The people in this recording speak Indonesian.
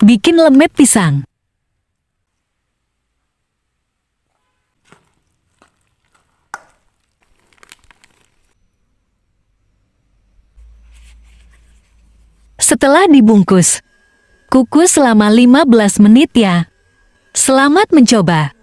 Bikin lemet pisang. Setelah dibungkus, kukus selama 15 menit ya. Selamat mencoba!